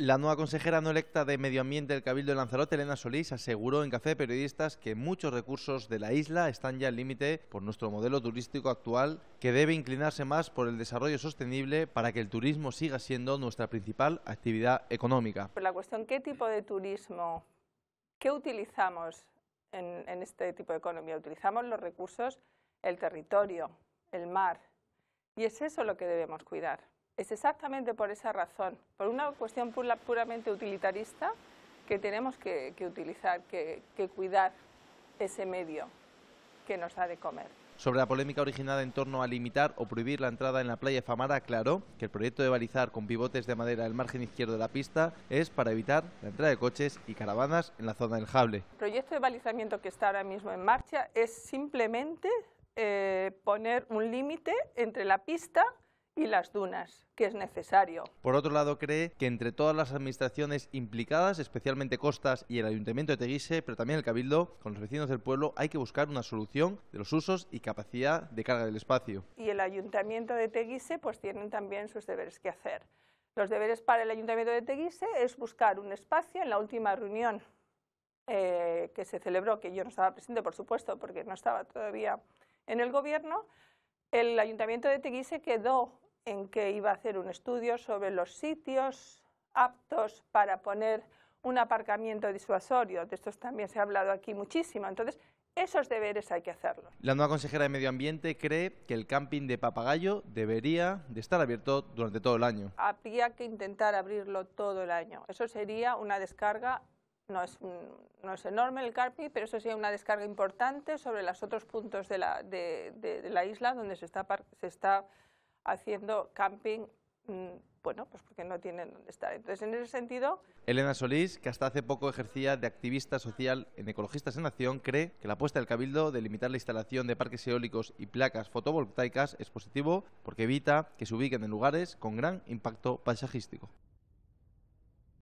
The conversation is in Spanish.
La nueva consejera no electa de Medio Ambiente del Cabildo de Lanzarote, Elena Solís, aseguró en Café de Periodistas que muchos recursos de la isla están ya al límite por nuestro modelo turístico actual, que debe inclinarse más por el desarrollo sostenible para que el turismo siga siendo nuestra principal actividad económica. Pero la cuestión, ¿qué tipo de turismo? ¿Qué utilizamos en este tipo de economía? Utilizamos los recursos, el territorio, el mar, y es eso lo que debemos cuidar es exactamente por esa razón, por una cuestión puramente utilitarista que tenemos que, utilizar, que, cuidar ese medio que nos ha de comer. Sobre la polémica originada en torno a limitar o prohibir la entrada en la playa Famara, aclaró que el proyecto de balizar con pivotes de madera el margen izquierdo de la pista es para evitar la entrada de coches y caravanas en la zona del Jable. El proyecto de balizamiento que está ahora mismo en marcha es simplemente eh, poner un límite entre la pista y las dunas, que es necesario. Por otro lado, cree que entre todas las administraciones implicadas, especialmente Costas y el Ayuntamiento de Teguise, pero también el Cabildo, con los vecinos del pueblo, hay que buscar una solución de los usos y capacidad de carga del espacio. Y el Ayuntamiento de Teguise pues tienen también sus deberes que hacer. Los deberes para el Ayuntamiento de Teguise es buscar un espacio en la última reunión eh, que se celebró, que yo no estaba presente, por supuesto, porque no estaba todavía en el gobierno, el Ayuntamiento de Teguise quedó en que iba a hacer un estudio sobre los sitios aptos para poner un aparcamiento disuasorio. De estos también se ha hablado aquí muchísimo. Entonces, esos deberes hay que hacerlos. La nueva consejera de Medio Ambiente cree que el camping de Papagayo debería de estar abierto durante todo el año. Habría que intentar abrirlo todo el año. Eso sería una descarga, no es, no es enorme el camping, pero eso sería una descarga importante sobre los otros puntos de la, la isla donde se está, se está haciendo camping, mm, bueno, pues porque no tienen dónde estar. Entonces, en ese sentido... Elena Solís, que hasta hace poco ejercía de activista social en Ecologistas en Acción, cree que la apuesta del Cabildo de limitar la instalación de parques eólicos y placas fotovoltaicas es positivo porque evita que se ubiquen en lugares con gran impacto paisajístico.